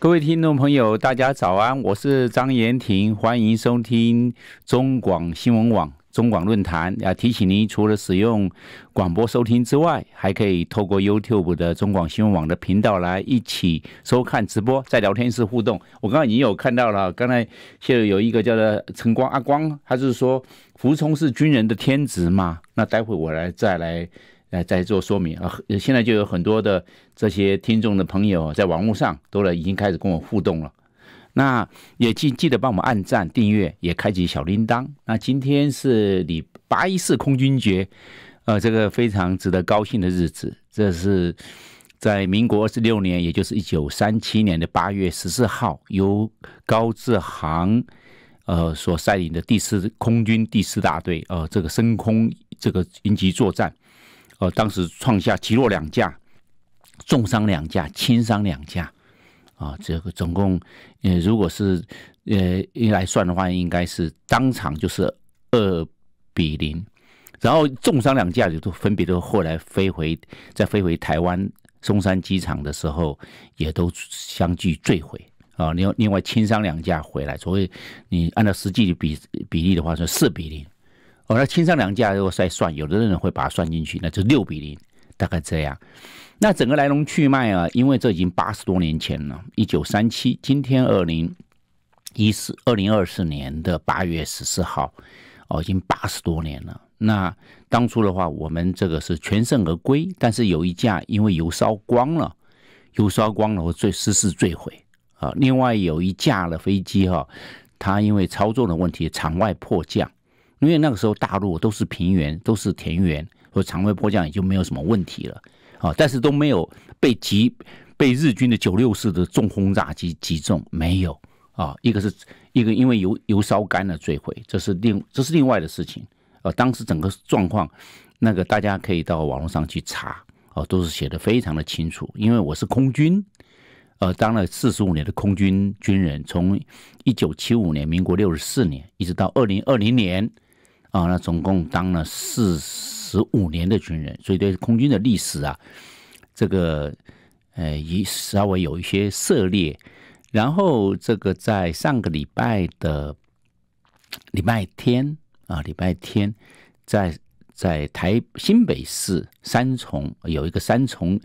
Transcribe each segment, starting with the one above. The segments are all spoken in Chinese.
各位听众朋友，大家早安，我是张延婷，欢迎收听中广新闻网中广论坛。啊，提醒您除了使用广播收听之外，还可以透过 YouTube 的中广新闻网的频道来一起收看直播，在聊天室互动。我刚刚已经有看到了，刚才在有一个叫做晨光阿光，他是说服从是军人的天职嘛？那待会我来再来。来再做说明啊！现在就有很多的这些听众的朋友在网络上都来已经开始跟我互动了。那也记记得帮我们按赞、订阅，也开启小铃铛。那今天是礼八一四空军节，呃，这个非常值得高兴的日子。这是在民国二十六年，也就是一九三七年的八月十四号，由高志航，呃，所率领的第四空军第四大队，呃，这个升空这个应急作战。呃，当时创下击落两架，重伤两架，轻伤两架，啊，这个总共，呃，如果是呃一来算的话，应该是当场就是二比零，然后重伤两架也都分别都后来飞回，在飞回台湾松山机场的时候，也都相继坠毁，啊，另另外轻伤两架回来，所以你按照实际的比比例的话，是四比零。我来轻上两架，如果再算，有的人会把它算进去，那就六比零，大概这样。那整个来龙去脉啊，因为这已经八十多年前了，一九三七，今天二零一四二零二四年的八月十四号，哦，已经八十多年了。那当初的话，我们这个是全胜而归，但是有一架因为油烧光了，油烧光了，最失事坠毁啊。另外有一架的飞机哈，它因为操作的问题，场外迫降。因为那个时候大陆都是平原，都是田园，所以长飞迫降也就没有什么问题了。啊，但是都没有被击，被日军的九六式的重轰炸机击中，没有。啊，一个是一个因为油油烧干了坠毁，这是另这是另外的事情。啊。当时整个状况，那个大家可以到网络上去查，啊，都是写的非常的清楚。因为我是空军，呃，当了四十五年的空军军人，从一九七五年（民国六十四年）一直到二零二零年。啊，那总共当了四十五年的军人，所以对空军的历史啊，这个呃，也稍微有一些涉猎。然后这个在上个礼拜的礼拜天啊，礼拜天在在台新北市三重有一个三重，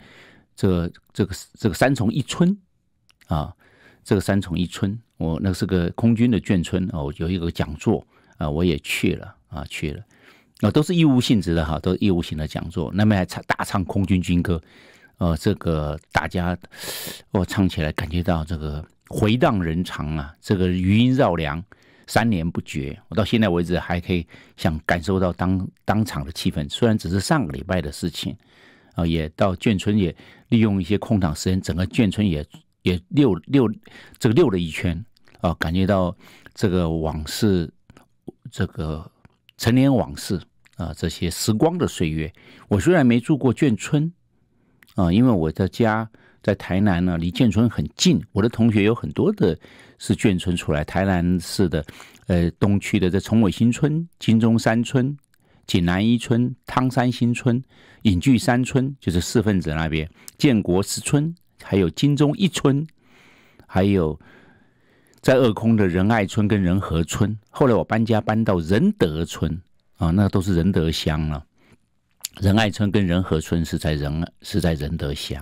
这这个这个三重一村啊，这个三重一村，我那是个空军的眷村哦，有一个讲座啊，我也去了。啊，去了，那都是义务性质的哈，都是义务型的讲座。那边还唱大唱空军军歌，呃，这个大家我唱起来感觉到这个回荡人肠啊，这个余音绕梁，三年不绝。我到现在为止还可以想感受到当当场的气氛，虽然只是上个礼拜的事情啊，也到眷村也利用一些空档时间，整个眷村也也溜溜这个溜了一圈啊，感觉到这个往事这个。陈年往事啊，这些时光的岁月，我虽然没住过眷村啊，因为我的家在台南呢，离眷村很近。我的同学有很多的是眷村出来，台南市的呃东区的，在崇伟新村、金钟山村、锦南一村、汤山新村、隐居三村，就是四份子那边，建国四村，还有金钟一村，还有。在二空的仁爱村跟仁和村，后来我搬家搬到仁德村啊，那都是仁德乡了。仁爱村跟仁和村是在仁是在仁德乡，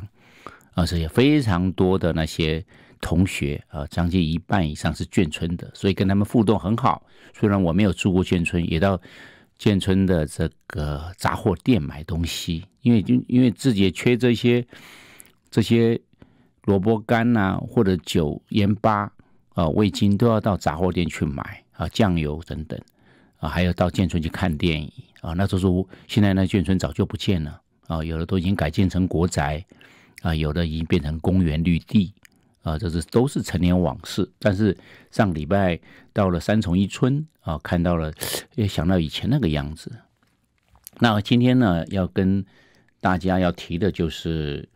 啊，所以非常多的那些同学啊，将近一半以上是眷村的，所以跟他们互动很好。虽然我没有住过眷村，也到眷村的这个杂货店买东西，因为就因为自己也缺这些这些萝卜干呐，或者酒盐巴。啊，味精都要到杂货店去买啊，酱油等等啊，还要到建村去看电影啊。那就是现在那建村早就不见了啊，有的都已经改建成国宅啊，有的已经变成公园绿地啊，这是都是陈年往事。但是上礼拜到了三重一村啊，看到了，又想到以前那个样子。那今天呢，要跟大家要提的就是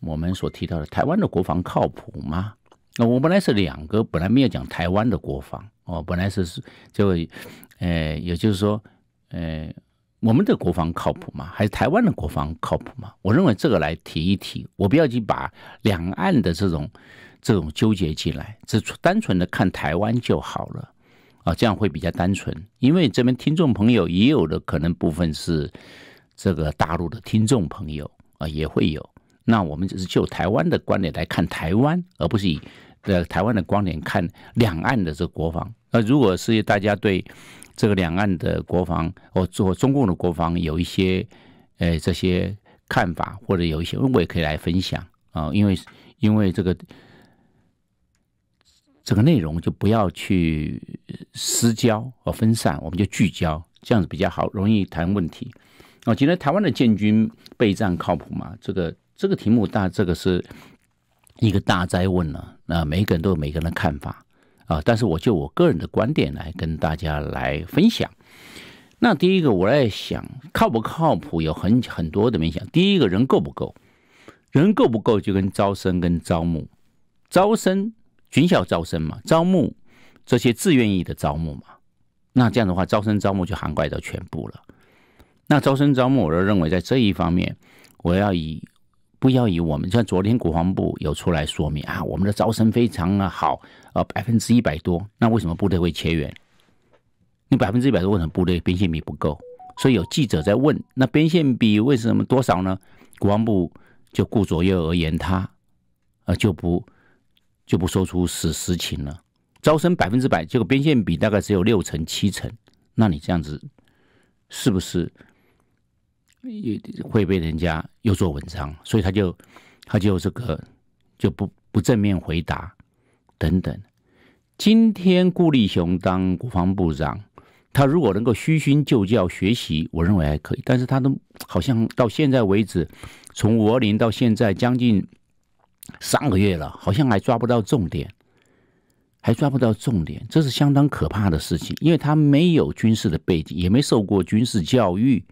我们所提到的台湾的国防靠谱吗？那我本来是两个，本来没有讲台湾的国防哦，本来是是就，呃，也就是说，呃，我们的国防靠谱吗？还是台湾的国防靠谱吗？我认为这个来提一提，我不要去把两岸的这种这种纠结进来，只单纯的看台湾就好了啊，这样会比较单纯。因为这边听众朋友也有的可能部分是这个大陆的听众朋友啊，也会有。那我们只是就台湾的观点来看台湾，而不是以。呃，台湾的观点看两岸的这个国防。那如果是大家对这个两岸的国防，或做中共的国防有一些呃这些看法，或者有一些，我也可以来分享啊。因为因为这个这个内容就不要去私交和分散，我们就聚焦，这样子比较好，容易谈问题。哦，今天台湾的建军备战靠谱吗？这个这个题目，大这个是。一个大灾问呢？那每个人都有每个人的看法啊。但是我就我个人的观点来跟大家来分享。那第一个，我在想靠不靠谱，有很很多的面想。第一个人够不够？人够不够就跟招生跟招募，招生军校招生嘛，招募这些自愿意的招募嘛。那这样的话，招生招募就涵盖到全部了。那招生招募，我认为在这一方面，我要以。不要以我们像昨天国防部有出来说明啊，我们的招生非常的好，呃，百分之一百多。那为什么部队会切员？你百分之一百多，为什么部队边线比不够？所以有记者在问，那边线比为什么多少呢？国防部就顾左右而言他，呃，就不就不说出实实情了。招生百分之百，结果边线比大概只有六成七成。那你这样子是不是？也会被人家又做文章，所以他就他就这个就不不正面回答等等。今天顾立雄当国防部长，他如果能够虚心就教学习，我认为还可以。但是他都好像到现在为止，从五二零到现在将近三个月了，好像还抓不到重点，还抓不到重点，这是相当可怕的事情，因为他没有军事的背景，也没受过军事教育。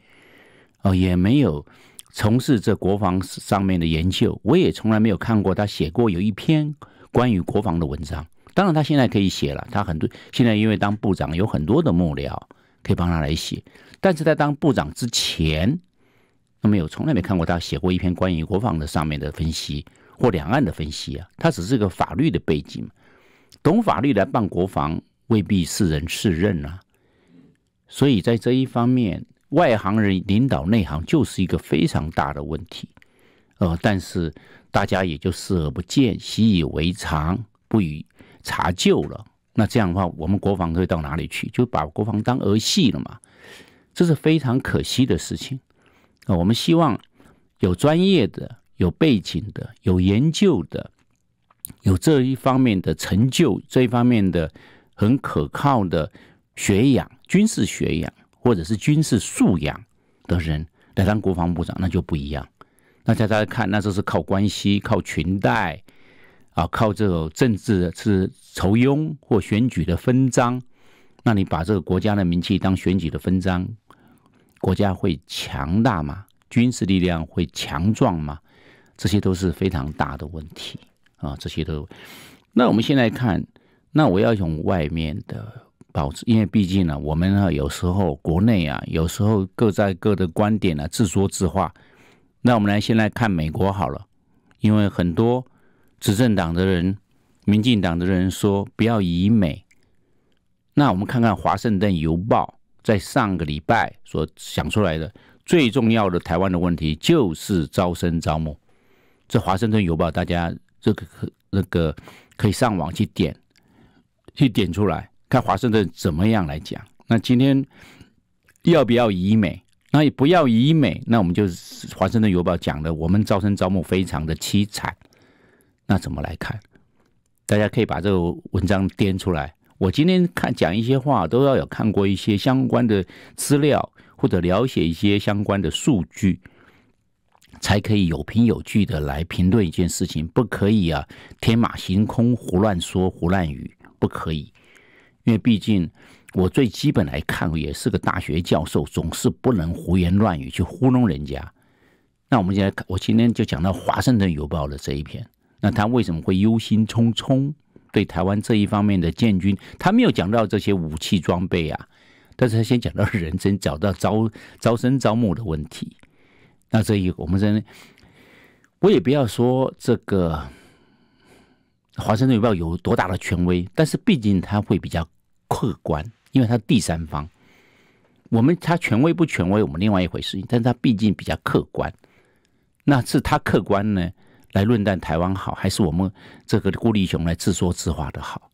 哦，也没有从事这国防上面的研究，我也从来没有看过他写过有一篇关于国防的文章。当然，他现在可以写了，他很多现在因为当部长，有很多的幕僚可以帮他来写。但是在当部长之前，那没有从来没看过他写过一篇关于国防的上面的分析或两岸的分析啊。他只是个法律的背景，懂法律来办国防未必是人是任啊。所以在这一方面。外行人领导内行就是一个非常大的问题，呃，但是大家也就视而不见、习以为常、不予查究了。那这样的话，我们国防会到哪里去？就把国防当儿戏了嘛？这是非常可惜的事情。啊，我们希望有专业的、有背景的、有研究的、有这一方面的成就、这一方面的很可靠的学养、军事学养。或者是军事素养的人来当国防部长，那就不一样。那大家看，那都是靠关系、靠裙带啊，靠这个政治是筹庸或选举的分赃。那你把这个国家的名气当选举的分赃，国家会强大吗？军事力量会强壮吗？这些都是非常大的问题啊！这些都。那我们先来看，那我要从外面的。保持，因为毕竟呢，我们呢有时候国内啊，有时候各在各的观点呢，自说自话。那我们来先来看美国好了，因为很多执政党的人、民进党的人说不要以美。那我们看看《华盛顿邮报》在上个礼拜所想出来的最重要的台湾的问题就是招生招募。这《华盛顿邮报》，大家这个那个可以上网去点，去点出来。看华盛顿怎么样来讲？那今天要不要以美？那不要以美，那我们就华盛顿邮报讲的，我们招生招募非常的凄惨。那怎么来看？大家可以把这个文章颠出来。我今天看讲一些话，都要有看过一些相关的资料，或者了解一些相关的数据，才可以有凭有据的来评论一件事情。不可以啊，天马行空胡乱说胡乱语，不可以。因为毕竟，我最基本来看也是个大学教授，总是不能胡言乱语去糊弄人家。那我们现在，我今天就讲到《华盛顿邮报》的这一篇。那他为什么会忧心忡忡？对台湾这一方面的建军，他没有讲到这些武器装备啊，但是他先讲到人，生找到招招生、招募的问题。那这一，我们真，我也不要说这个。华盛顿邮报有多大的权威？但是毕竟它会比较客观，因为它第三方。我们他权威不权威，我们另外一回事。但它毕竟比较客观，那是他客观呢来论断台湾好，还是我们这个郭立雄来自说自话的好？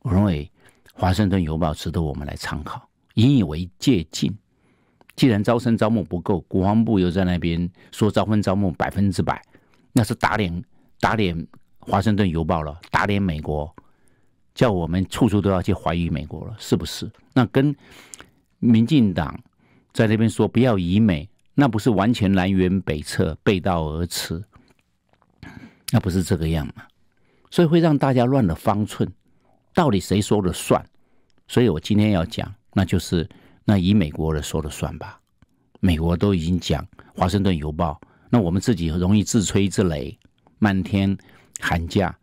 我认为华盛顿邮报值得我们来参考，引以为借鉴。既然招生招募不够，国防部又在那边说招生招募百分之百，那是打脸打脸。《华盛顿邮报》了，打脸美国，叫我们处处都要去怀疑美国了，是不是？那跟民进党在那边说不要以美，那不是完全南辕北辙、背道而驰？那不是这个样吗？所以会让大家乱了方寸，到底谁说了算？所以我今天要讲，那就是那以美国的说了算吧。美国都已经讲《华盛顿邮报》，那我们自己容易自吹自擂，漫天。寒假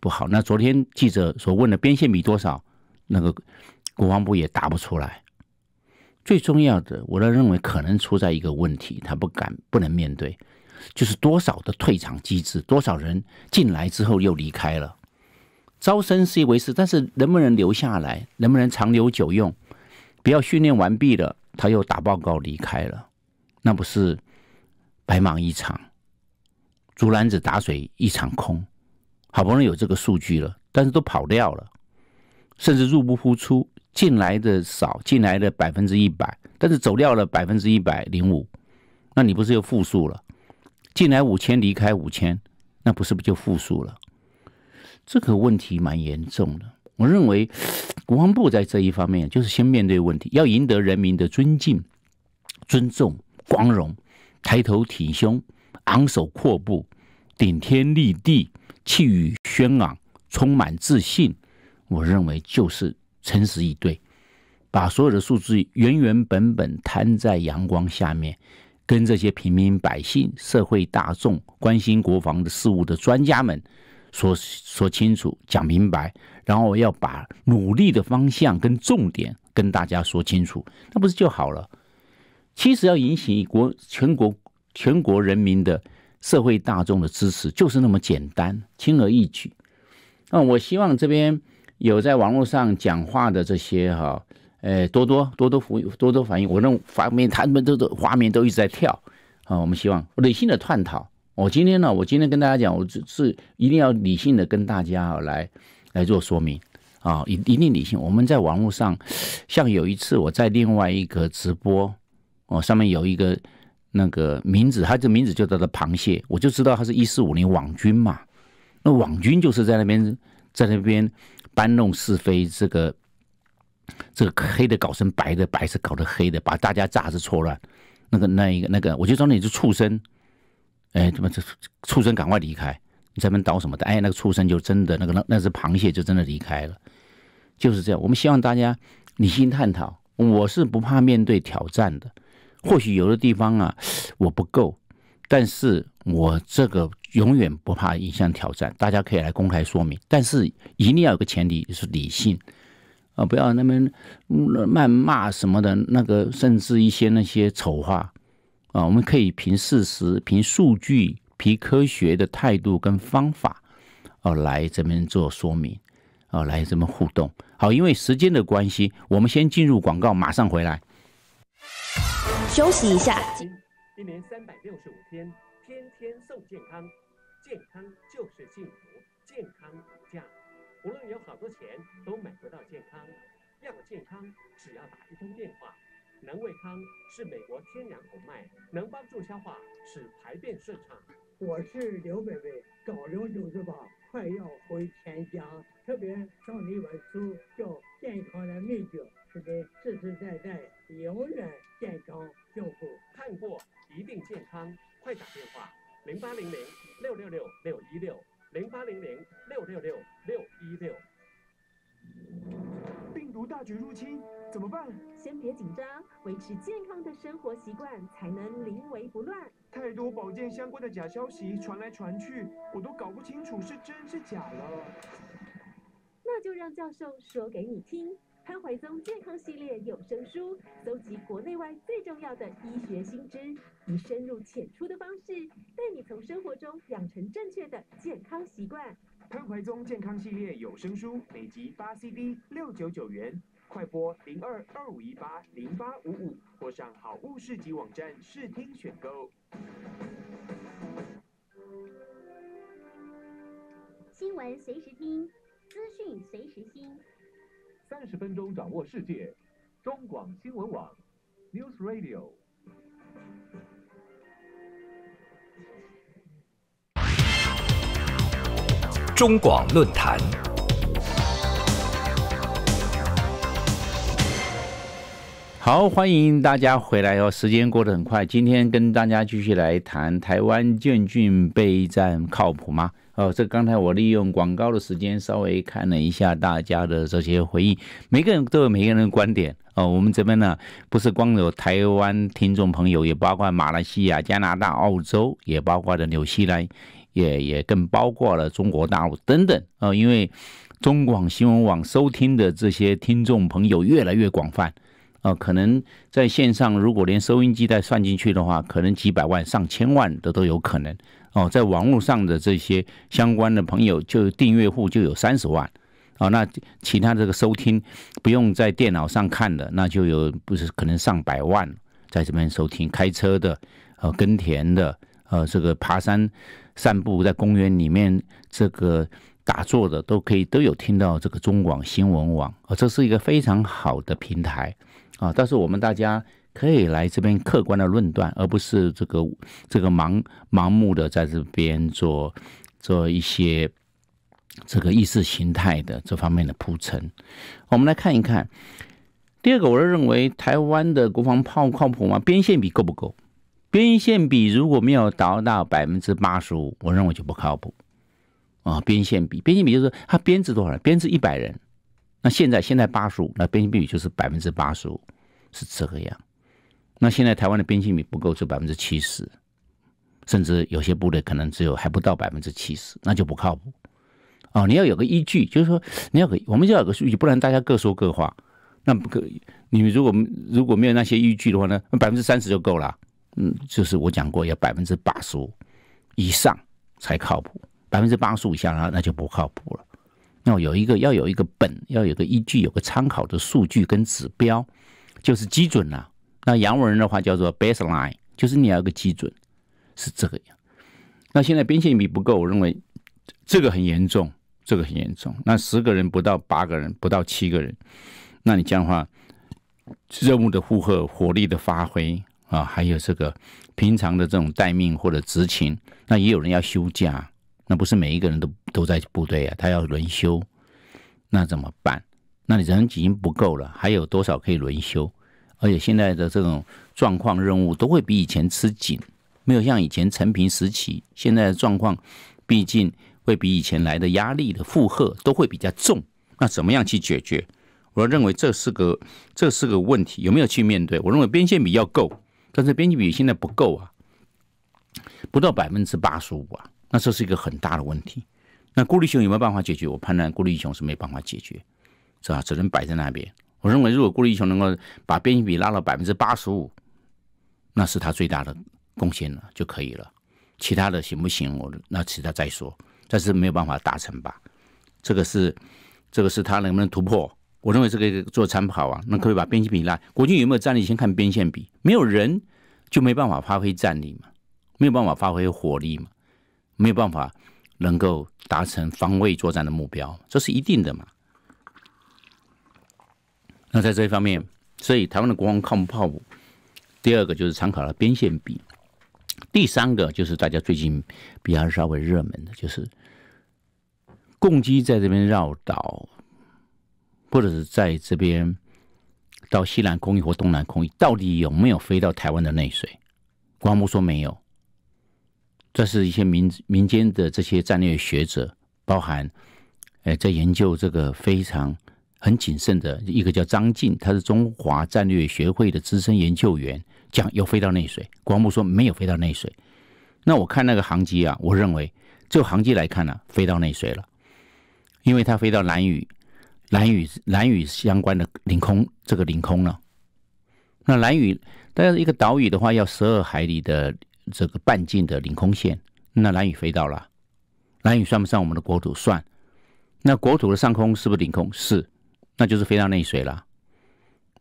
不好。那昨天记者所问的边线比多少，那个国防部也答不出来。最重要的，我的认为可能出在一个问题，他不敢不能面对，就是多少的退场机制，多少人进来之后又离开了。招生是一回事，但是能不能留下来，能不能长留久用，不要训练完毕了他又打报告离开了，那不是白忙一场，竹篮子打水一场空。好不容易有这个数据了，但是都跑掉了，甚至入不敷出，进来的少，进来的百分之一百，但是走掉了百分之一百零五，那你不是又负数了？进来五千，离开五千，那不是不就负数了？这个问题蛮严重的。我认为国防部在这一方面就是先面对问题，要赢得人民的尊敬、尊重、光荣，抬头挺胸，昂首阔步，顶天立地。气宇轩昂，充满自信，我认为就是诚实以对，把所有的数字原原本本摊在阳光下面，跟这些平民百姓、社会大众、关心国防的事务的专家们说说清楚、讲明白，然后要把努力的方向跟重点跟大家说清楚，那不是就好了？其实要引起国全国全国人民的。社会大众的支持就是那么简单，轻而易举。那我希望这边有在网络上讲话的这些哈，诶多多多多反多多反应，我那画面他们都都画面都一直在跳啊。我们希望理性的探讨。我今天呢，我今天跟大家讲，我就是一定要理性的跟大家来来做说明啊，一一定理性。我们在网络上，像有一次我在另外一个直播哦，上面有一个。那个名字，他这名字就叫做螃蟹。我就知道他是一四五零网军嘛，那网军就是在那边，在那边搬弄是非，这个这个黑的搞成白的，白是搞得黑的，把大家炸是错乱。那个那一个那个，我就知道你是畜生，哎，怎么这畜生赶快离开，你在边捣什么的？哎，那个畜生就真的那个那那只螃蟹就真的离开了。就是这样，我们希望大家理性探讨。我是不怕面对挑战的。或许有的地方啊，我不够，但是我这个永远不怕一项挑战，大家可以来公开说明，但是一定要有个前提是理性啊，不要那边谩骂什么的那个，甚至一些那些丑话啊，我们可以凭事实、凭数据、凭科学的态度跟方法啊来这边做说明啊，来这边互动。好，因为时间的关系，我们先进入广告，马上回来。休息一下。一年三百六十五天，天天送健康。健康就是幸福，健康无价。无论有好多钱，都买不到健康。要健康，只要打一通电话。能胃康是美国天然红脉，能帮助消化，使排便顺畅。我是刘北北，搞旅九十八，快要回家乡，特别送你一本书，叫《健康的秘诀》，是给世世代代生活习惯才能临危不乱。太多保健相关的假消息传来传去，我都搞不清楚是真是假了。那就让教授说给你听，《潘怀宗健康系列有声书》搜集国内外最重要的医学新知，以深入浅出的方式，带你从生活中养成正确的健康习惯。潘怀宗健康系列有声书，每集八 CD，六九九元。快拨零二二五一八零八五五，或上好物市集网站试听选购。新闻随时听，资讯随时新。三十分钟掌握世界，中广新闻网，News Radio。中广论坛。好，欢迎大家回来哦！时间过得很快，今天跟大家继续来谈台湾建军备战靠谱吗？哦，这刚才我利用广告的时间稍微看了一下大家的这些回应，每个人都有每个人的观点哦。我们这边呢，不是光有台湾听众朋友，也包括马来西亚、加拿大、澳洲，也包括了纽西兰，也也更包括了中国大陆等等哦，因为中广新闻网收听的这些听众朋友越来越广泛。啊，可能在线上，如果连收音机再算进去的话，可能几百万、上千万的都有可能。哦，在网络上的这些相关的朋友，就订阅户就有三十万。啊，那其他这个收听不用在电脑上看的，那就有不是可能上百万在这边收听。开车的，呃，耕田的，呃，这个爬山、散步在公园里面，这个打坐的都可以都有听到这个中广新闻网。啊，这是一个非常好的平台。啊！但是我们大家可以来这边客观的论断，而不是这个这个盲盲目的在这边做做一些这个意识形态的这方面的铺陈。我们来看一看。第二个，我认为台湾的国防炮靠谱吗？边线比够不够？边线比如果没有达到百分之八十五，我认为就不靠谱。啊，边线比，边线比就是他编制多少人？编制一百人。那现在现在八十五，那边境比就是百分之八十五，是这个样。那现在台湾的边境比不够就百分之七十，甚至有些部队可能只有还不到百分之七十，那就不靠谱。哦，你要有个依据，就是说你要个我们要有个数据，不然大家各说各话，那不可。你们如果如果没有那些依据的话呢？那百分之三十就够了。嗯，就是我讲过要百分之八十五以上才靠谱，百分之八十五以下那那就不靠谱了。要有一个，要有一个本，要有个依据，有个参考的数据跟指标，就是基准了。那洋文人的话叫做 baseline，就是你要个基准，是这个样。那现在边线比不够，我认为这个很严重，这个很严重。那十个人不到八个人，不到七个人，那你这样的话，任务的负荷、火力的发挥啊，还有这个平常的这种待命或者执勤，那也有人要休假。那不是每一个人都都在部队啊，他要轮休，那怎么办？那你人已经不够了，还有多少可以轮休？而且现在的这种状况，任务都会比以前吃紧，没有像以前陈平时期。现在的状况，毕竟会比以前来的压力的负荷都会比较重。那怎么样去解决？我认为这是个这是个问题，有没有去面对？我认为边线比要够，但是边际比现在不够啊，不到百分之八十五啊。那这是一个很大的问题。那顾立雄有没有办法解决？我判断顾立雄是没办法解决，是吧？只能摆在那边。我认为，如果顾立雄能够把边线比拉到百分之八十五，那是他最大的贡献了就可以了。其他的行不行？我那其他再说，但是没有办法达成吧？这个是，这个是他能不能突破？我认为这个做参考啊，那可以把边线比拉。国军有没有战力？先看边线比，没有人就没办法发挥战力嘛，没有办法发挥火力嘛。没有办法能够达成防卫作战的目标，这是一定的嘛？那在这一方面，所以台湾的国防抗不第二个就是参考了边线比，第三个就是大家最近比较稍微热门的，就是共机在这边绕岛，或者是在这边到西南空域或东南空域，到底有没有飞到台湾的内水？国防部说没有。这是一些民民间的这些战略学者，包含，哎，在研究这个非常很谨慎的一个叫张晋，他是中华战略学会的资深研究员，讲有飞到内水，国防部说没有飞到内水。那我看那个航机啊，我认为就航机来看呢，飞到内水了，因为它飞到南屿，南屿南屿相关的领空这个领空呢，那南屿，但是一个岛屿的话要十二海里的。这个半径的领空线，那蓝屿飞到了，蓝屿算不上我们的国土，算那国土的上空是不是领空？是，那就是飞到内水了。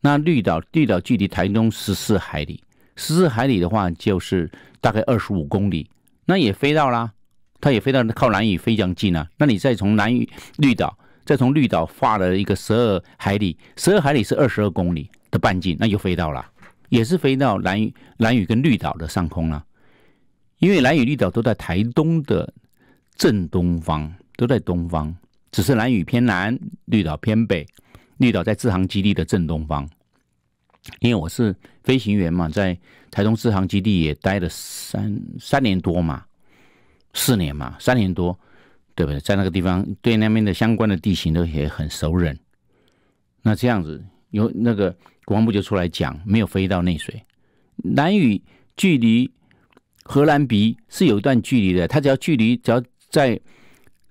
那绿岛，绿岛距离台中十四海里，十四海里的话就是大概二十五公里，那也飞到了，它也飞到靠蓝屿非常近了。那你再从蓝屿绿岛，再从绿岛画了一个十二海里，十二海里是二十二公里的半径，那就飞到了，也是飞到蓝屿蓝屿跟绿岛的上空了。因为蓝雨绿岛都在台东的正东方，都在东方，只是蓝屿偏南，绿岛偏北。绿岛在自航基地的正东方，因为我是飞行员嘛，在台东自航基地也待了三三年多嘛，四年嘛，三年多，对不对？在那个地方，对那边的相关的地形都也很熟人。那这样子，有那个国防部就出来讲，没有飞到内水，蓝雨距离。荷兰鼻是有一段距离的，它只要距离只要在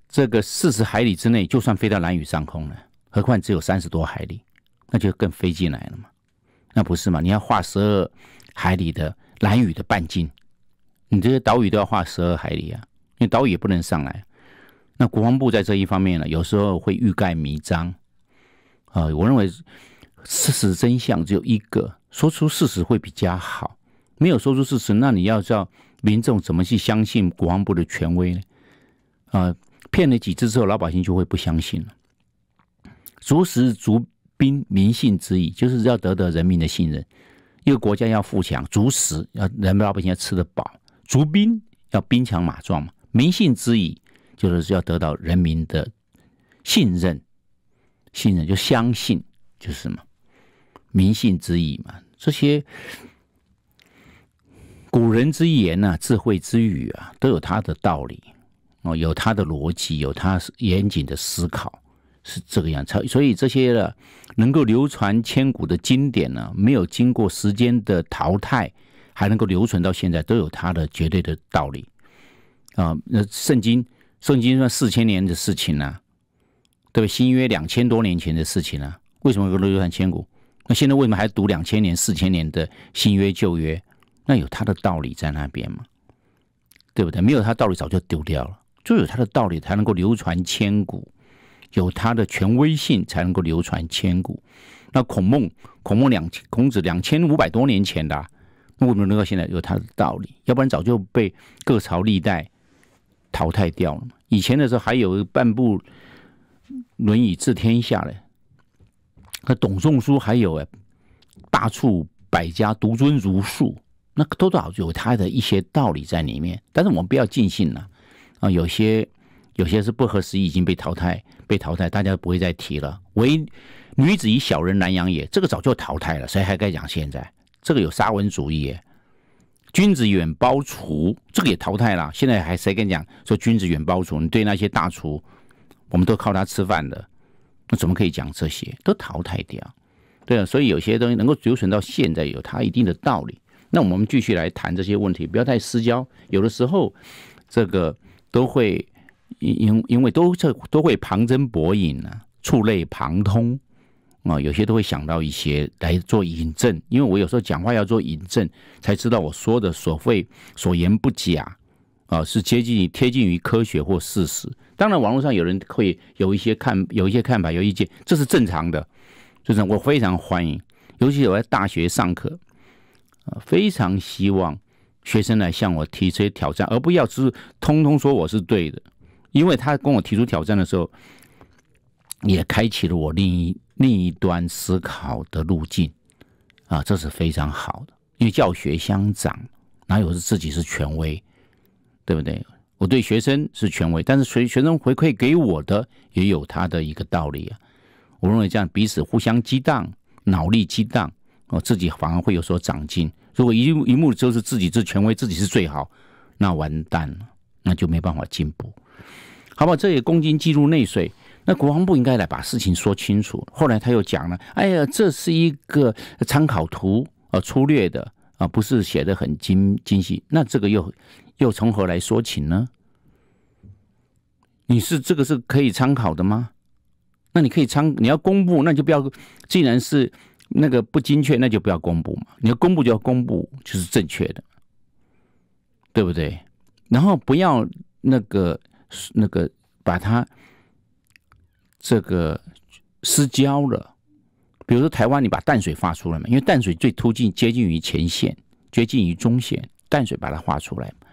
这个四十海里之内，就算飞到蓝雨上空了。何况只有三十多海里，那就更飞进来了嘛，那不是嘛？你要画十二海里的蓝雨的半径，你这些岛屿都要画十二海里啊，因为岛屿也不能上来。那国防部在这一方面呢，有时候会欲盖弥彰啊。我认为事实真相只有一个，说出事实会比较好。没有说出事实，那你要叫。民众怎么去相信国防部的权威呢？啊，骗了几次之后，老百姓就会不相信了。足食足兵，民信之矣，就是要得到人民的信任。一个国家要富强，足食要人民老百姓要吃得饱，足兵要兵强马壮嘛。民信之矣，就是要得到人民的信任，信任就相信，就是什么民信之矣嘛。这些。古人之言呐，智慧之语啊，都有他的道理哦，有他的逻辑，有他严谨的思考，是这个样子。所以这些呢，能够流传千古的经典呢，没有经过时间的淘汰，还能够留存到现在，都有它的绝对的道理啊。那圣经，圣经算四千年的事情呢，对吧？新约两千多年前的事情呢，为什么能够流传千古？那现在为什么还读两千年、四千年的新约旧约？那有他的道理在那边嘛？对不对？没有他道理，早就丢掉了。就有他的道理，才能够流传千古；有他的权威性，才能够流传千古。那孔孟，孔孟两千孔子两千五百多年前的，那我们能到现在有他的道理？要不然早就被各朝历代淘汰掉了。嘛。以前的时候还有半部《论语》治天下嘞。那董仲舒还有哎，大处百家，独尊儒术。那多多少有它的一些道理在里面，但是我们不要尽信了啊！有些有些是不合时宜，已经被淘汰，被淘汰，大家不会再提了。唯女子以小人难养也，这个早就淘汰了，谁还敢讲？现在这个有沙文主义，君子远包厨，这个也淘汰了。现在还谁敢讲说君子远包厨？你对那些大厨，我们都靠他吃饭的，那怎么可以讲这些？都淘汰掉，对啊。所以有些东西能够留存到现在，有它一定的道理。那我们继续来谈这些问题，不要太私交。有的时候，这个都会因因因为都这都会旁征博引呢，触类旁通啊，有些都会想到一些来做引证。因为我有时候讲话要做引证，才知道我说的所谓所言不假啊，是接近于贴近于科学或事实。当然，网络上有人会有一些看有一些看法，有一些这是正常的，就是我非常欢迎。尤其我在大学上课。非常希望学生来向我提出挑战，而不要只是通通说我是对的，因为他跟我提出挑战的时候，也开启了我另一另一端思考的路径啊，这是非常好的，因为教学相长，哪有是自己是权威，对不对？我对学生是权威，但是学学生回馈给我的也有他的一个道理啊，我认为这样彼此互相激荡，脑力激荡，我自己反而会有所长进。如果一一目就是自己是权威，自己是最好，那完蛋了，那就没办法进步。好吧，这也公斤计入内水，那国防部应该来把事情说清楚。后来他又讲了：“哎呀，这是一个参考图啊，粗略的啊，不是写的很精精细。”那这个又又从何来说起呢？你是这个是可以参考的吗？那你可以参，你要公布，那就不要。既然是那个不精确，那就不要公布嘛。你要公布，就要公布，就是正确的，对不对？然后不要那个那个把它这个失焦了。比如说台湾，你把淡水发出来嘛，因为淡水最突进接近于前线，接近于中线，淡水把它画出来嘛。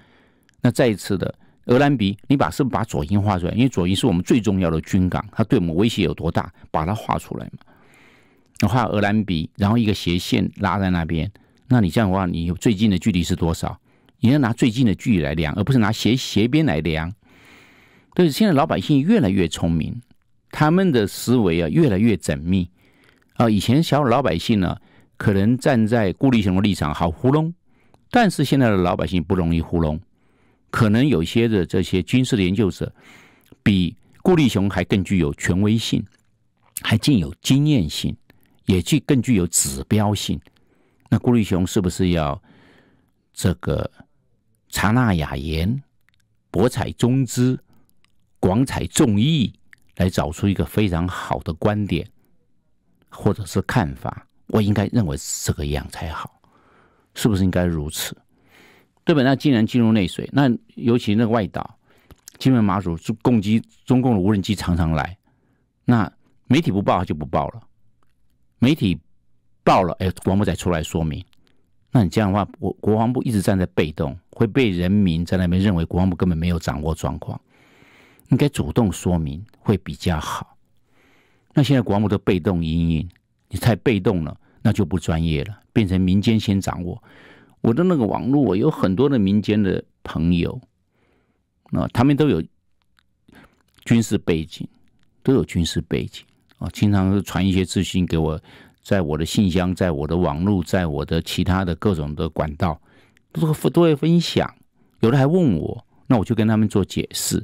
那再一次的鹅兰鼻，你把是不是把左营画出来？因为左营是我们最重要的军港，它对我们威胁有多大？把它画出来嘛。我画鹅蓝笔，然后一个斜线拉在那边。那你这样的话，你最近的距离是多少？你要拿最近的距离来量，而不是拿斜斜边来量。对，现在老百姓越来越聪明，他们的思维啊越来越缜密。啊，以前小老百姓呢，可能站在顾立雄的立场好糊弄，但是现在的老百姓不容易糊弄。可能有些的这些军事的研究者，比顾立雄还更具有权威性，还更有经验性。也具更具有指标性，那顾立雄是不是要这个察纳雅言，博采众知，广采众议，来找出一个非常好的观点，或者是看法？我应该认为是这个样才好，是不是应该如此？对吧？那既然进入内水，那尤其那个外岛，金门、马祖是攻击中共的无人机常常来，那媒体不报就不报了。媒体报了，哎，国防部出来说明。那你这样的话，我国防部一直站在被动，会被人民在那边认为国防部根本没有掌握状况，应该主动说明会比较好。那现在国防部被动阴影，你太被动了，那就不专业了，变成民间先掌握。我的那个网络，我有很多的民间的朋友，啊，他们都有军事背景，都有军事背景。啊，经常是传一些资讯给我，在我的信箱，在我的网络，在我的其他的各种的管道，都都会分享。有的还问我，那我就跟他们做解释。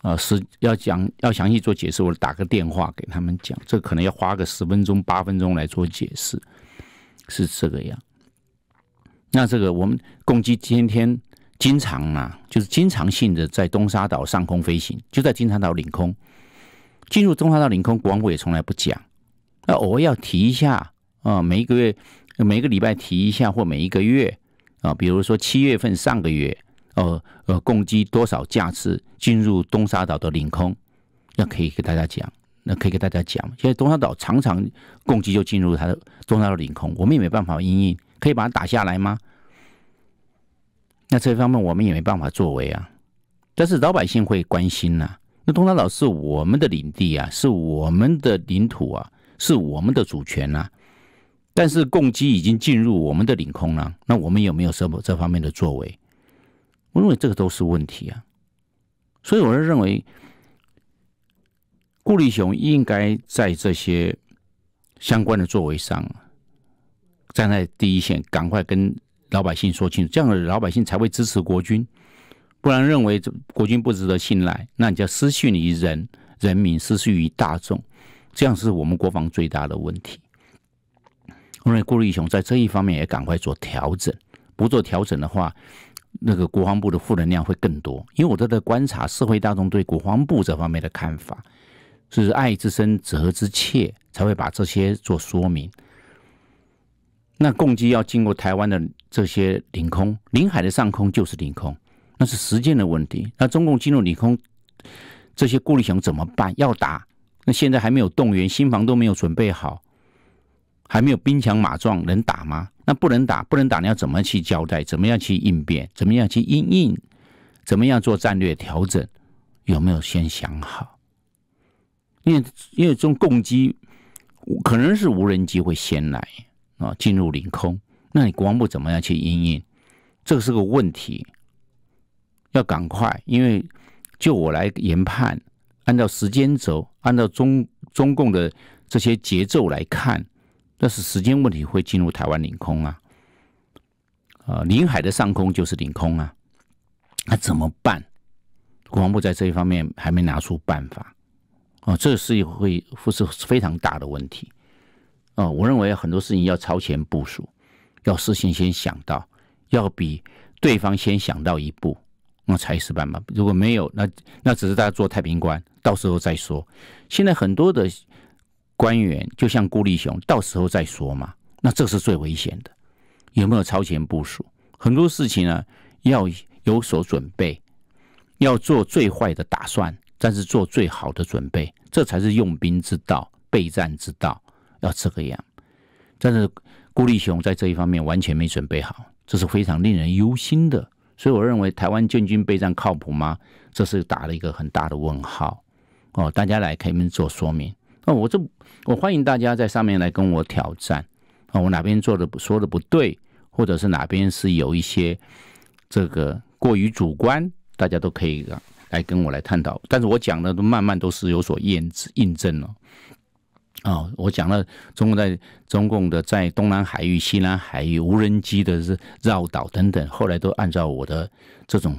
啊，是要讲要详细做解释，我打个电话给他们讲，这可能要花个十分钟八分钟来做解释，是这个样。那这个我们攻击天天经常啊，就是经常性的在东沙岛上空飞行，就在金长岛领空。进入东沙岛领空，国防部也从来不讲。那偶尔要提一下啊，每一个月、每个礼拜提一下，或每一个月啊，比如说七月份上个月，呃呃，共计多少架次进入东沙岛的领空，那可以给大家讲。那可以给大家讲。现在东沙岛常常共计就进入它的东沙岛领空，我们也没办法，因应，可以把它打下来吗？那这方面我们也没办法作为啊。但是老百姓会关心呐。那东沙岛是我们的领地啊，是我们的领土啊，是我们的主权啊。但是共机已经进入我们的领空了，那我们有没有什么这方面的作为？我认为这个都是问题啊。所以，我是认为顾立雄应该在这些相关的作为上站在第一线，赶快跟老百姓说清楚，这样的老百姓才会支持国军。不然认为国军不值得信赖，那你要失信于人，人民失信于大众，这样是我们国防最大的问题。我认为郭立雄在这一方面也赶快做调整，不做调整的话，那个国防部的负能量会更多。因为我在观察社会大众对国防部这方面的看法，是爱之深，责之切，才会把这些做说明。那共计要经过台湾的这些领空、领海的上空，就是领空。那是时间的问题。那中共进入领空，这些顾虑想怎么办？要打？那现在还没有动员，新房都没有准备好，还没有兵强马壮，能打吗？那不能打，不能打，你要怎么去交代？怎么样去应变？怎么样去应应？怎么样做战略调整？有没有先想好？因为因为中共机可能是无人机会先来啊，进入领空，那你国防部怎么样去应应？这个是个问题。要赶快，因为就我来研判，按照时间轴，按照中中共的这些节奏来看，那是时间问题会进入台湾领空啊，啊，领海的上空就是领空啊，那怎么办？国防部在这一方面还没拿出办法，啊，这是会会是非常大的问题，啊，我认为很多事情要超前部署，要事先先想到，要比对方先想到一步。那才是办法。如果没有，那那只是大家做太平官，到时候再说。现在很多的官员，就像孤立雄，到时候再说嘛。那这是最危险的。有没有超前部署？很多事情呢，要有所准备，要做最坏的打算，但是做最好的准备，这才是用兵之道、备战之道，要这个样。但是孤立雄在这一方面完全没准备好，这是非常令人忧心的。所以我认为台湾建军备战靠谱吗？这是打了一个很大的问号，哦，大家来开门做说明。那我这我欢迎大家在上面来跟我挑战，啊，我哪边做的说的不对，或者是哪边是有一些这个过于主观，大家都可以来跟我来探讨。但是我讲的都慢慢都是有所验印证了。啊，我讲了中国在中共的在东南海域、西南海域无人机的绕岛等等，后来都按照我的这种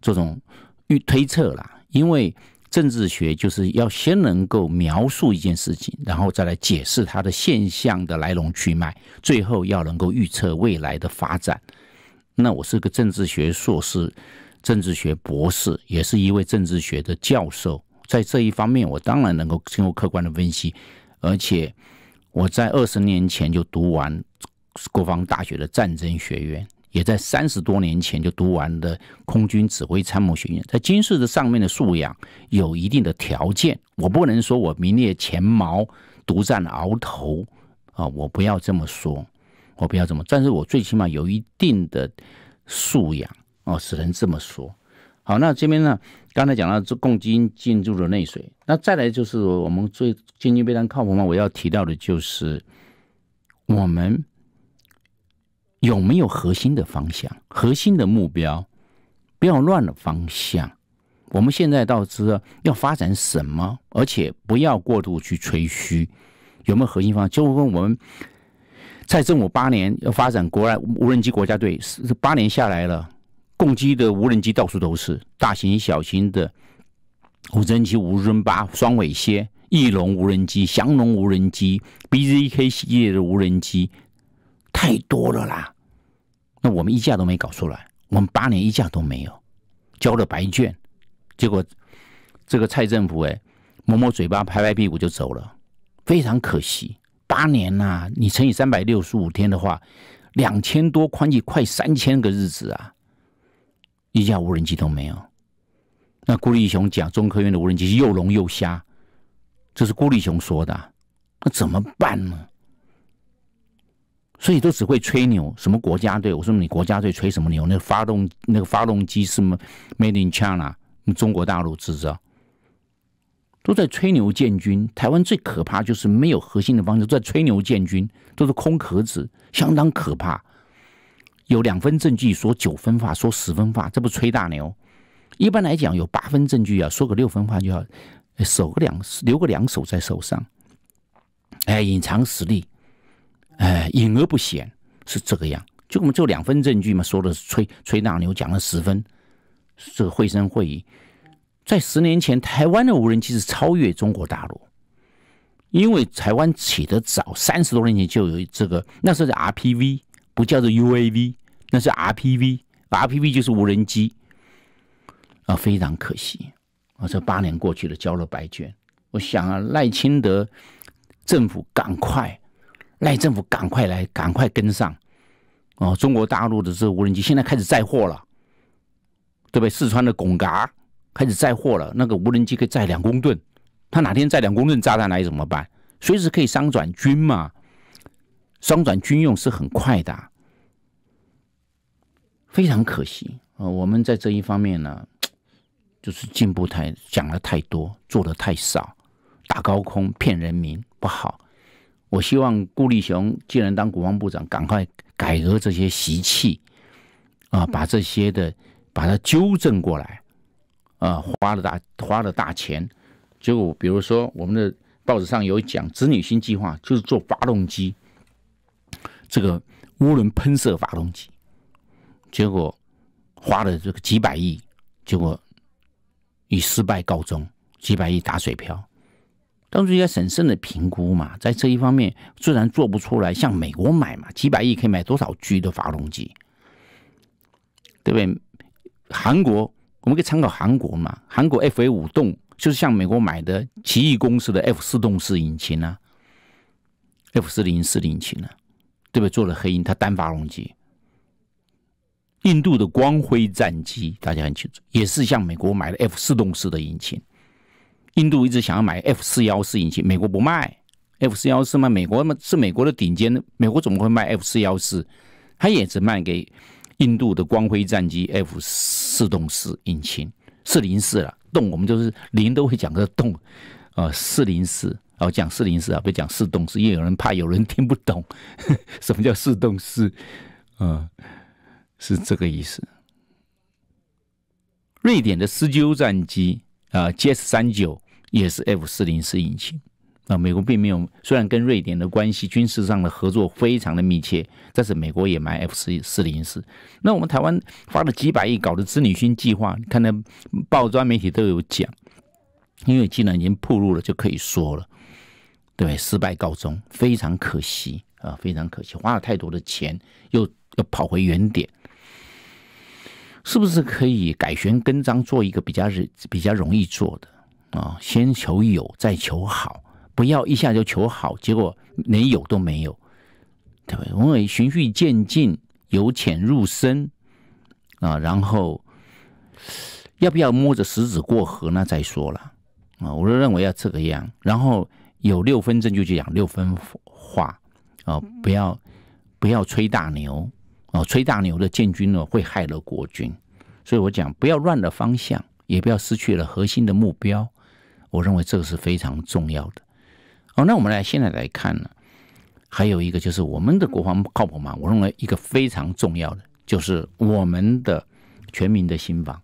这种预推测了。因为政治学就是要先能够描述一件事情，然后再来解释它的现象的来龙去脉，最后要能够预测未来的发展。那我是个政治学硕士、政治学博士，也是一位政治学的教授，在这一方面，我当然能够经过客观的分析。而且我在二十年前就读完国防大学的战争学院，也在三十多年前就读完的空军指挥参谋学院，在军事的上面的素养有一定的条件。我不能说我名列前茅、独占鳌头啊，我不要这么说，我不要这么，但是我最起码有一定的素养啊，只能这么说。好，那这边呢？刚才讲到这，共金进入了内水。那再来就是我们最经济非常靠谱嘛。我要提到的就是我们有没有核心的方向、核心的目标，不要乱了方向。我们现在到知要发展什么，而且不要过度去吹嘘有没有核心方。就跟我们在政府八年要发展国外无人机国家队，是八年下来了。共机的无人机到处都是，大型、小型的无人机、无人八、双尾蝎、翼龙无人机、翔龙无人机、BZK 系列的无人机，太多了啦。那我们一架都没搞出来，我们八年一架都没有，交了白卷，结果这个蔡政府哎，抹抹嘴巴、拍拍屁股就走了，非常可惜。八年呐，你乘以三百六十五天的话，两千多，宽计快三千个日子啊。一架无人机都没有。那郭立雄讲，中科院的无人机又聋又瞎，这是郭立雄说的。那怎么办呢？所以都只会吹牛。什么国家队？我说你国家队吹什么牛？那个发动那个发动机是么 m a d e in China，中国大陆制造，都在吹牛建军。台湾最可怕就是没有核心的帮都在吹牛建军都是空壳子，相当可怕。有两分证据说九分话，说十分话，这不吹大牛。一般来讲，有八分证据啊，说个六分话就要守个两留个两手在手上，哎，隐藏实力，哎，隐而不显是这个样。就我们就两分证据嘛，说的是吹吹大牛，讲了十分，这个绘声绘影。在十年前，台湾的无人机是超越中国大陆，因为台湾起得早，三十多年前就有这个，那时候的 RPV。不叫做 UAV，那是 RPV，RPV 就是无人机。啊，非常可惜啊！这八年过去了，交了白卷。我想啊，赖清德政府赶快，赖政府赶快来，赶快跟上。哦，中国大陆的这个无人机现在开始载货了，对不对？四川的拱嘎开始载货了，那个无人机可以载两公吨。他哪天载两公吨炸弹来怎么办？随时可以商转军嘛。双转军用是很快的，非常可惜啊！我们在这一方面呢，就是进步太讲的太多，做的太少，打高空骗人民不好。我希望顾立雄既然当国防部长，赶快改革这些习气啊，把这些的把它纠正过来啊！花了大花了大钱，结果比如说我们的报纸上有讲“子女星计划”，就是做发动机。这个涡轮喷射发动机，结果花了这个几百亿，结果以失败告终，几百亿打水漂。当初应该审慎的评估嘛，在这一方面，虽然做不出来，向美国买嘛，几百亿可以买多少 G 的发动机，对不对？韩国，我们可以参考韩国嘛，韩国 F A 五动就是向美国买的奇异公司的 F 四动式引擎啊，F 四零四引擎啊。对不对？做了黑鹰，它单发动机。印度的光辉战机，大家很清楚，也是向美国买了 F 四动式的引擎。印度一直想要买 F 四幺四引擎，美国不卖 F 四幺四嘛？美国嘛是美国的顶尖，美国怎么会卖 F 四幺四？他也只卖给印度的光辉战机 F 四动式引擎四零四了。动我们就是零都会讲个动，啊四零四。哦，讲四零四啊，别讲四动四，因为有人怕有人听不懂 什么叫四动四，啊，是这个意思。瑞典的斯鸠战机啊，JS 三九也是 F 四零四引擎啊。美国并没有，虽然跟瑞典的关系军事上的合作非常的密切，但是美国也买 F 四四零四。那我们台湾发了几百亿搞的织女星计划，看那报章媒体都有讲，因为既然已经铺路了，就可以说了。对，失败告终，非常可惜啊，非常可惜，花了太多的钱，又要跑回原点，是不是可以改弦更张，做一个比较比较容易做的啊？先求有，再求好，不要一下就求好，结果连有都没有，对不对？我为循序渐进，由浅入深啊，然后要不要摸着石子过河，那再说了啊，我就认为要这个样，然后。有六分证就去讲六分话，啊，不要不要吹大牛，啊，吹大牛的建军呢会害了国军，所以我讲不要乱了方向，也不要失去了核心的目标，我认为这个是非常重要的。哦，那我们来现在来看呢，还有一个就是我们的国防靠谱吗？我认为一个非常重要的就是我们的全民的心防，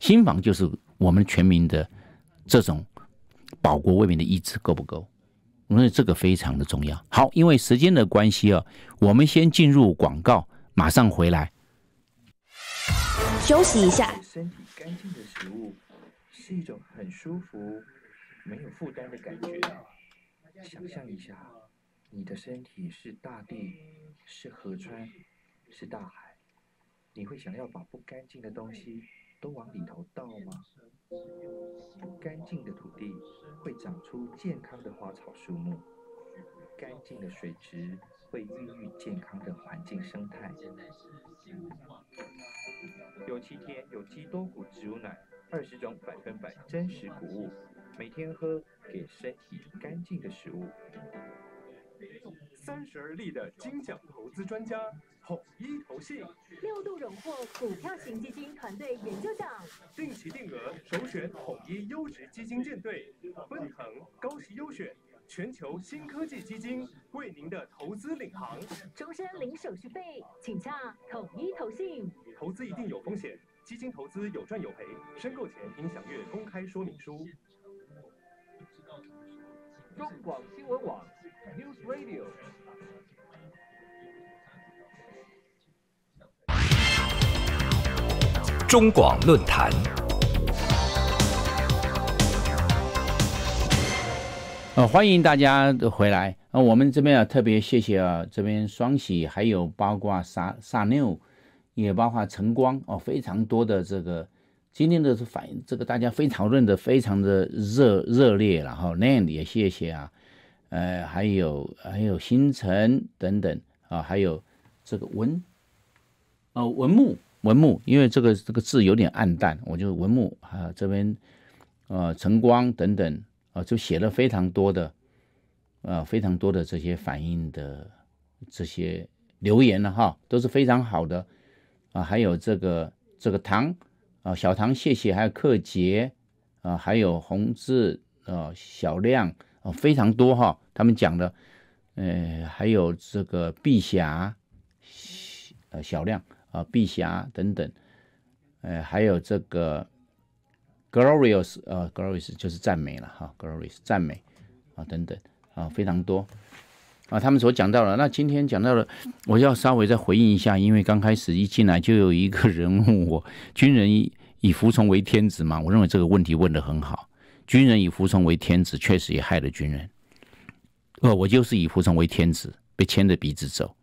心防就是我们全民的这种。保国卫民的意志够不够？因为这个非常的重要。好，因为时间的关系啊，我们先进入广告，马上回来。休息一下。身体干净的食物是一种很舒服、没有负担的感觉。想象一下，你的身体是大地，是河川，是大海，你会想要把不干净的东西都往里头倒吗？干净的土地会长出健康的花草树木，干净的水质会孕育健康的环境生态。有七天有机多谷植物奶，二十种百分百真实谷物，每天喝给身体干净的食物。三十而立的金奖投资专家统一投信，六度荣获股票型基金团队研究奖。定期定额首选统一优质基金舰队，奔腾、高息优选、全球新科技基金，为您的投资领航。终身零手续费，请洽统一投信。投资一定有风险，基金投资有赚有赔，申购前应详阅公开说明书。中广新闻网。中广论坛，呃，欢迎大家的回来。啊，我们这边啊，特别谢谢啊，这边双喜还有包括撒撒妞，也包括晨光哦，非常多的这个，今天的反反这个大家非常论的，非常的热热烈，然后 N 也谢谢啊。呃，还有还有星辰等等啊，还有这个文，哦，文木文木，因为这个这个字有点暗淡，我就文木啊这边，呃晨光等等啊，就写了非常多的，啊非常多的这些反映的这些留言了哈，都是非常好的啊，还有这个这个唐啊小唐谢谢，还有克杰啊，还有红字啊小亮。哦，非常多哈，他们讲的，呃，还有这个碧霞，呃，小亮啊，碧霞等等，呃，还有这个 glorious，呃，glorious 就是赞美了哈，glorious 赞美啊，等等啊，非常多啊，他们所讲到了，那今天讲到了，我要稍微再回应一下，因为刚开始一进来就有一个人问我，军人以服从为天职嘛，我认为这个问题问的很好。军人以服从为天职，确实也害了军人。呃，我就是以服从为天职，被牵着鼻子走，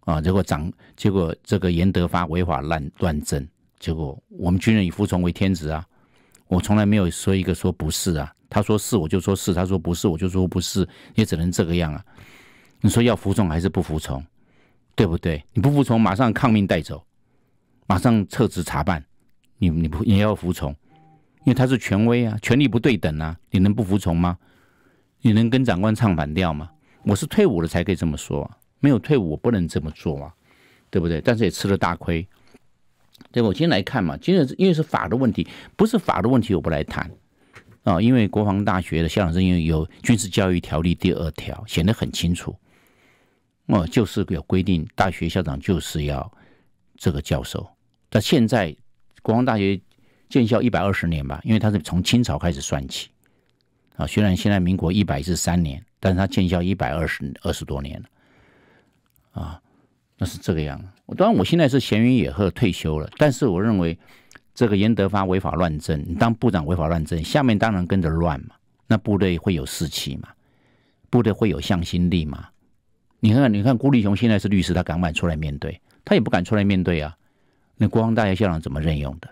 啊，结果长，结果这个严德发违法乱乱政，结果我们军人以服从为天职啊，我从来没有说一个说不是啊，他说是我就说是，他说不是我就说不是，也只能这个样啊。你说要服从还是不服从，对不对？你不服从，马上抗命带走，马上撤职查办，你你不也要服从？因为他是权威啊，权力不对等啊，你能不服从吗？你能跟长官唱反调吗？我是退伍了才可以这么说，没有退伍我不能这么做啊，对不对？但是也吃了大亏，对我今天来看嘛，今天因为是法的问题，不是法的问题我不来谈啊，因为国防大学的校长因为有军事教育条例第二条，写得很清楚，哦，就是有规定，大学校长就是要这个教授，但现在国防大学。建校一百二十年吧，因为他是从清朝开始算起啊。虽然现在民国一百是三年，但是他建校一百二十二十多年了啊。那是这个样。当然我现在是闲云野鹤退休了，但是我认为这个严德发违法乱政，当部长违法乱政，下面当然跟着乱嘛。那部队会有士气嘛？部队会有向心力嘛？你看，看，你看，郭立雄现在是律师，他敢不敢出来面对？他也不敢出来面对啊。那国防大学校长怎么任用的？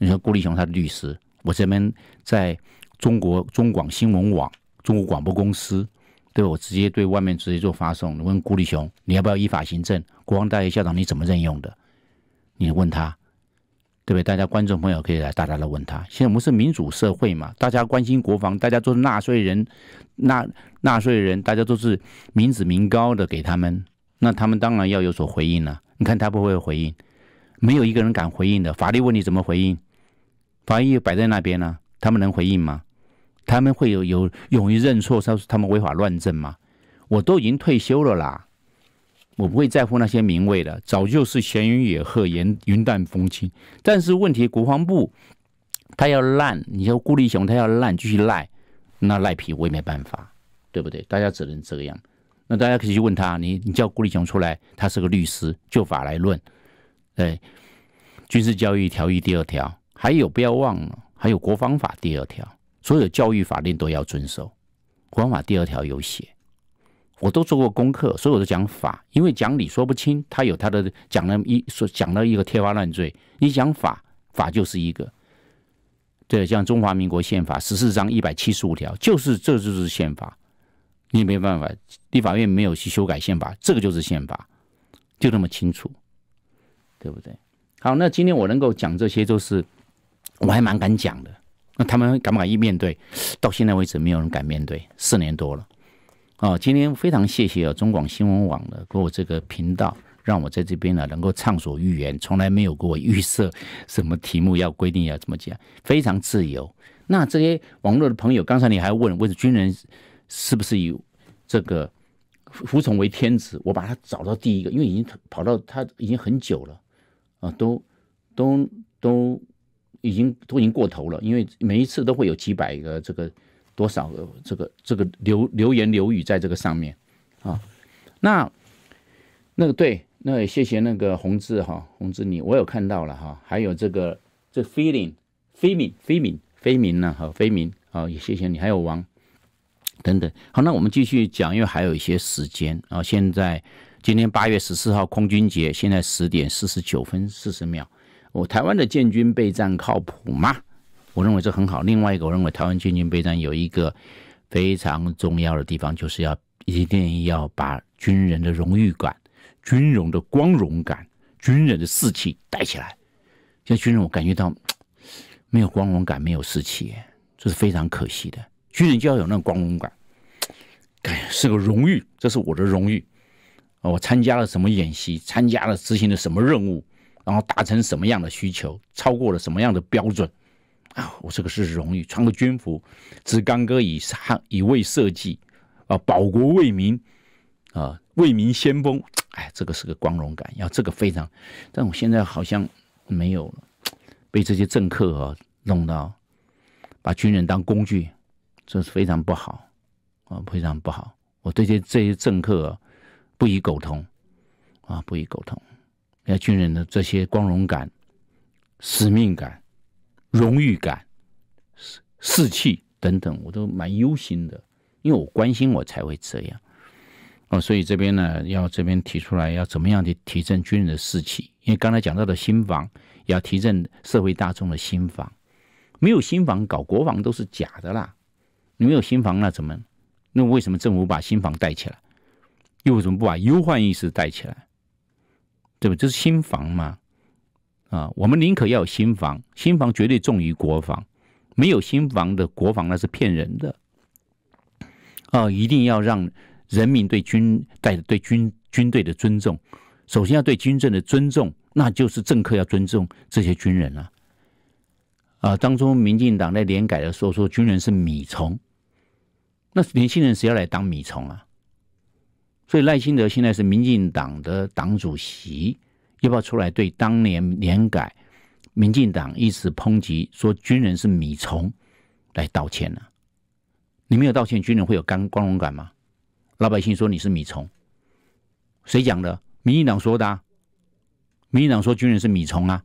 你说顾立雄他的律师，我这边在中国中广新闻网、中国广播公司，对我直接对外面直接做发送。问顾立雄，你要不要依法行政？国防大学校长你怎么任用的？你问他，对不对？大家观众朋友可以来大大的问他。现在我们是民主社会嘛，大家关心国防，大家都是纳税人，纳纳税人，大家都是民脂民膏的给他们，那他们当然要有所回应了。你看他不会回应，没有一个人敢回应的。法律问题怎么回应？法医摆在那边呢，他们能回应吗？他们会有有勇于认错？他说他们违法乱政吗？我都已经退休了啦，我不会在乎那些名位的，早就是闲云野鹤，云云淡风轻。但是问题，国防部他要烂，你说顾立雄他要烂，继续赖，那赖皮我也没办法，对不对？大家只能这个样。那大家可以去问他，你你叫顾立雄出来，他是个律师，就法来论，哎，军事教育条例第二条。还有，不要忘了，还有国方法第二条，所有教育法令都要遵守。国方法第二条有写，我都做过功课，所有的讲法，因为讲理说不清，他有他的讲了一说讲了一个天花乱坠，你讲法，法就是一个。对，像中华民国宪法十四章一百七十五条，就是这就是宪法，你没办法，立法院没有去修改宪法，这个就是宪法，就那么清楚，对不对？好，那今天我能够讲这些，就是。我还蛮敢讲的，那他们敢不敢一面对？到现在为止，没有人敢面对。四年多了，哦，今天非常谢谢啊，中广新闻网的给我这个频道，让我在这边呢能够畅所欲言，从来没有给我预设什么题目要规定要怎么讲，非常自由。那这些网络的朋友，刚才你还问，问军人是不是有这个服从为天职？我把他找到第一个，因为已经跑到他已经很久了，啊，都都都。已经都已经过头了，因为每一次都会有几百个这个多少个这个这个留留言、流语在这个上面啊。那那个对，那谢谢那个红志哈，红志你我有看到了哈。还有这个这 feeling 飞明、飞明、飞明呢？哈，飞明啊，也谢谢你，还有王等等。好，那我们继续讲，因为还有一些时间啊。现在今天八月十四号空军节，现在十点四十九分四十秒。我台湾的建军备战靠谱吗？我认为这很好。另外一个，我认为台湾建军备战有一个非常重要的地方，就是要一定要把军人的荣誉感、军容的光荣感、军人的士气带起来。现在军人我感觉到没有光荣感，没有士气，这是非常可惜的。军人就要有那种光荣感，哎，是个荣誉，这是我的荣誉。我参加了什么演习，参加了执行的什么任务。然后达成什么样的需求，超过了什么样的标准啊！我这个是荣誉，穿个军服，执干戈以上以卫社稷啊，保国为民啊，为民先锋。哎，这个是个光荣感，要这个非常。但我现在好像没有了，被这些政客啊弄到把军人当工具，这是非常不好啊，非常不好。我对这这些政客不宜苟同啊，不宜苟同。那军人的这些光荣感、使命感、荣誉感、士士气等等，我都蛮忧心的，因为我关心，我才会这样。哦，所以这边呢，要这边提出来，要怎么样去提振军人的士气？因为刚才讲到的新房，要提振社会大众的新房，没有新房搞国防都是假的啦。你没有新房，那怎么？那为什么政府把新房带起来？又为什么不把忧患意识带起来？对不，这是新房嘛？啊，我们宁可要有新房，新房绝对重于国防。没有新房的国防，那是骗人的。啊，一定要让人民对军带对军军队的尊重，首先要对军政的尊重，那就是政客要尊重这些军人了。啊，当初民进党在连改的时候说军人是米虫，那年轻人谁要来当米虫啊？所以赖清德现在是民进党的党主席，要不要出来对当年年改，民进党一直抨击说军人是米虫，来道歉呢？你没有道歉，军人会有干光荣感吗？老百姓说你是米虫，谁讲的？民进党说的啊。民进党说军人是米虫啊，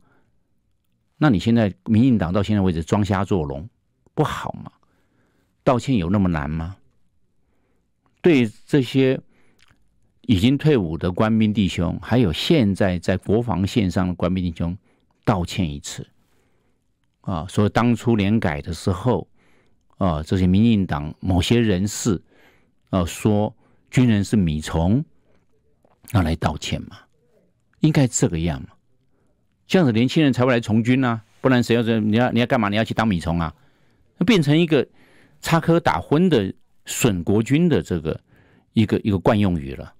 那你现在民进党到现在为止装瞎做聋，不好吗？道歉有那么难吗？对这些。已经退伍的官兵弟兄，还有现在在国防线上的官兵弟兄，道歉一次啊！说当初连改的时候啊，这些民进党某些人士啊，说军人是米虫，那来道歉嘛？应该这个样嘛？这样子年轻人才会来从军啊！不然谁要这你要你要干嘛？你要去当米虫啊？那变成一个插科打诨的损国军的这个一个一个惯用语了。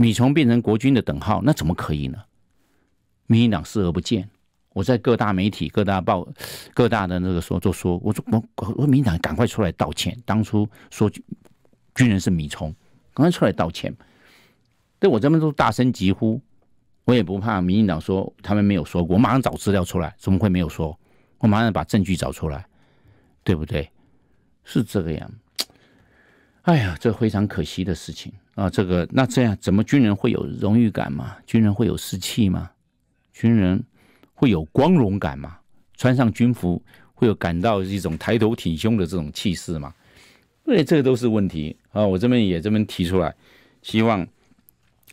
米虫变成国军的等号，那怎么可以呢？民进党视而不见。我在各大媒体、各大报、各大的那个说做说，我说我民党赶快出来道歉，当初说军人是米虫，赶快出来道歉。对我这边都大声疾呼，我也不怕民进党说他们没有说过，我马上找资料出来，怎么会没有说？我马上把证据找出来，对不对？是这个样。哎呀，这非常可惜的事情。啊，这个那这样，怎么军人会有荣誉感嘛？军人会有士气吗？军人会有光荣感吗？穿上军服，会有感到一种抬头挺胸的这种气势吗？对，这这都是问题啊！我这边也这边提出来，希望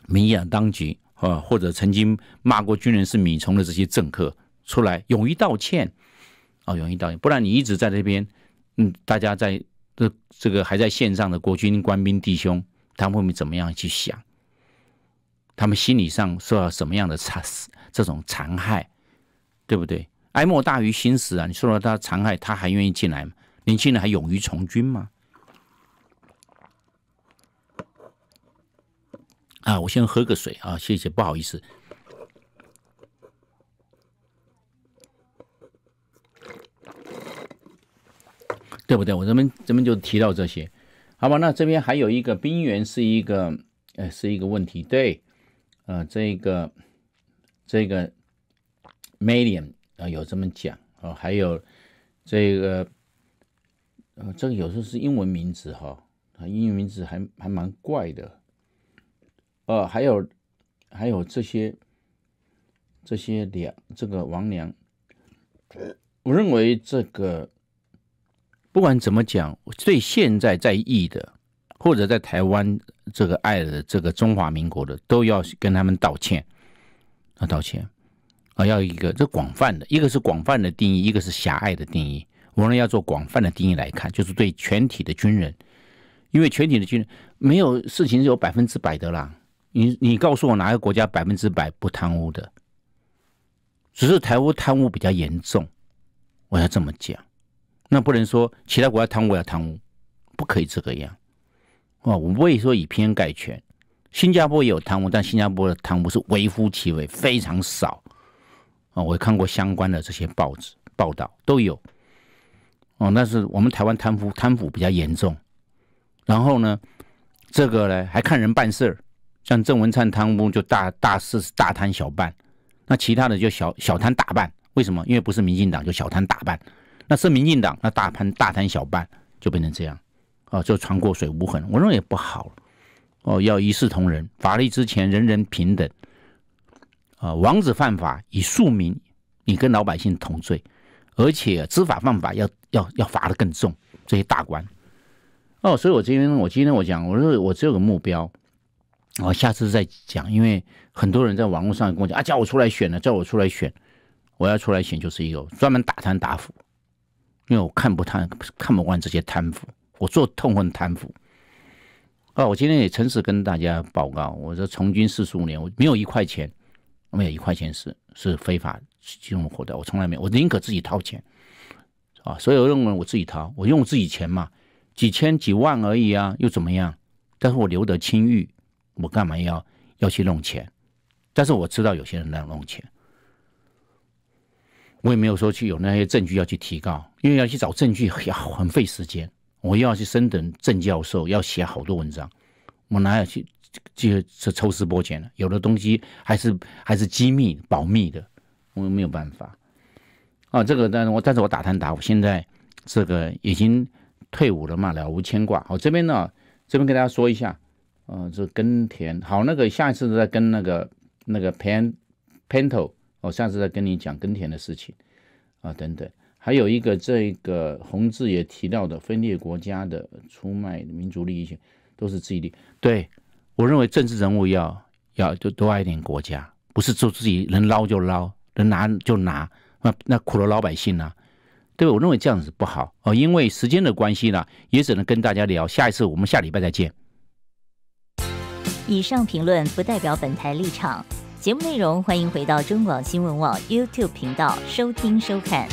民选当局啊，或者曾经骂过军人是米虫的这些政客，出来勇于道歉啊，勇于道歉，不然你一直在这边，嗯，大家在这这个还在线上的国军官兵弟兄。他们会怎么样去想？他们心理上受到什么样的残这种残害，对不对？哀莫大于心死啊！你受到他残害，他还愿意进来吗？年轻人还勇于从军吗？啊！我先喝个水啊，谢谢，不好意思。对不对？我这们这们就提到这些。好吧，那这边还有一个冰原是一个，呃，是一个问题。对，呃，这个这个 m e d i u m 啊有这么讲啊，还有这个呃，这个有时候是英文名字哈，啊，英文名字还还蛮怪的。呃，还有还有这些这些两这个王粮，我认为这个。不管怎么讲，对现在在意的，或者在台湾这个爱的这个中华民国的，都要跟他们道歉。啊，道歉啊，要一个这广泛的一个是广泛的定义，一个是狭隘的定义。我们要做广泛的定义来看，就是对全体的军人，因为全体的军人没有事情是有百分之百的啦。你你告诉我哪个国家百分之百不贪污的？只是台湾贪污比较严重。我要这么讲。那不能说其他国家贪污要贪污，不可以这个样，啊，我不会说以偏概全。新加坡也有贪污，但新加坡的贪污是微乎其微，非常少。啊，我看过相关的这些报纸报道都有。哦，但是我们台湾贪腐贪腐比较严重。然后呢，这个呢还看人办事儿，像郑文灿贪污就大大事大贪小办，那其他的就小小贪大办。为什么？因为不是民进党就小贪大办。那是民进党，那大盘大贪小办就变成这样，啊，就船过水无痕，我认为也不好，哦，要一视同仁，法律之前人人平等，啊，王子犯法与庶民，你跟老百姓同罪，而且知法犯法要要要罚的更重，这些大官，哦，所以我今天我今天我讲，我说我只有个目标，我下次再讲，因为很多人在网络上跟我讲，啊，叫我出来选了，叫我出来选，我要出来选就是一个专门打贪打腐。因为我看不贪，看不惯这些贪腐，我做痛恨贪腐。啊，我今天也诚实跟大家报告，我说从军四十五年，我没有一块钱，没有一块钱是是非法金融获得，我从来没有，我宁可自己掏钱，啊，所有任认为我自己掏，我用我自己钱嘛，几千几万而已啊，又怎么样？但是我留得清誉，我干嘛要要去弄钱？但是我知道有些人在弄钱。我也没有说去有那些证据要去提告，因为要去找证据要很费时间，我又要去升等郑教授，要写好多文章，我哪有去就抽丝剥茧呢？有的东西还是 还是机密保密的，我没有办法。啊，这个但是我但是我打探打，我现在这个已经退伍了嘛，了无牵挂。好，这边呢，这边跟大家说一下，呃，这耕田好，那个下一次再跟那个那个 Pan p t 潘头。我下次再跟你讲耕田的事情，啊，等等，还有一个这个洪志也提到的分裂国家的出卖民族利益性，都是自己的。对我认为政治人物要要多多爱一点国家，不是做自己能捞就捞，能拿就拿，那那苦了老百姓啊？对我认为这样子不好哦。因为时间的关系呢，也只能跟大家聊。下一次我们下礼拜再见。以上评论不代表本台立场。节目内容，欢迎回到中广新闻网 YouTube 频道收听收看。